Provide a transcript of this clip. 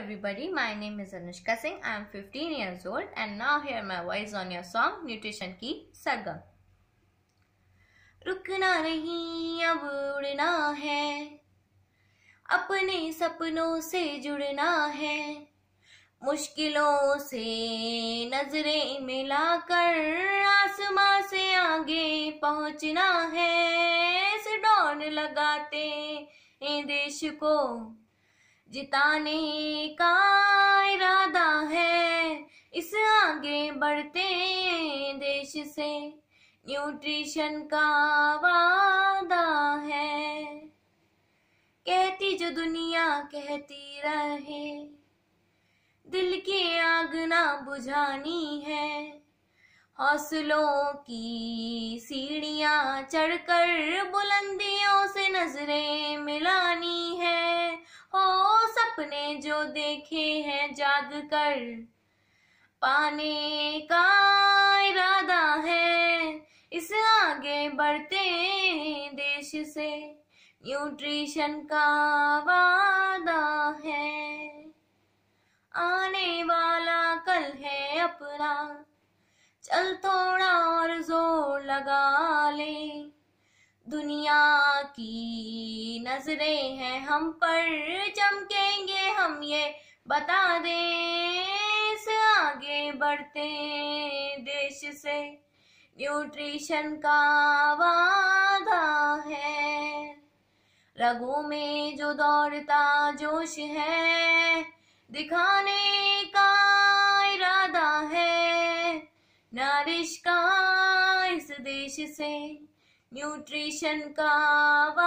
everybody, my name is Anushka Singh. I am 15 years old and now hear my voice on your song Nutrition की सरगम रुकना नहीं अब उड़ना है अपने सपनों से जुड़ना है मुश्किलों से नजरें मिलाकर आसमां से आगे पहुंचना है इस डॉन लगाते देश को जिताने का इरादा है इस आगे बढ़ते देश से न्यूट्रिशन का वादा है कहती जो दुनिया कहती रहे दिल की आग ना बुझानी है हौसलों की सीढ़ियां चढ़कर बुलंदियों से नजरें मिलानी है सपने जो देखे हैं जाग कर पाने का इरादा है इस आगे बढ़ते देश से न्यूट्रिशन का वादा है आने वाला कल है अपना चल थोड़ा और जोर लगा ले दुनिया की नजरें हैं हम पर चमके ये बता दे आगे बढ़ते देश से न्यूट्रिशन का वादा है रघु में जो दौड़ता जोश है दिखाने का इरादा है नरिश का इस देश से न्यूट्रिशन का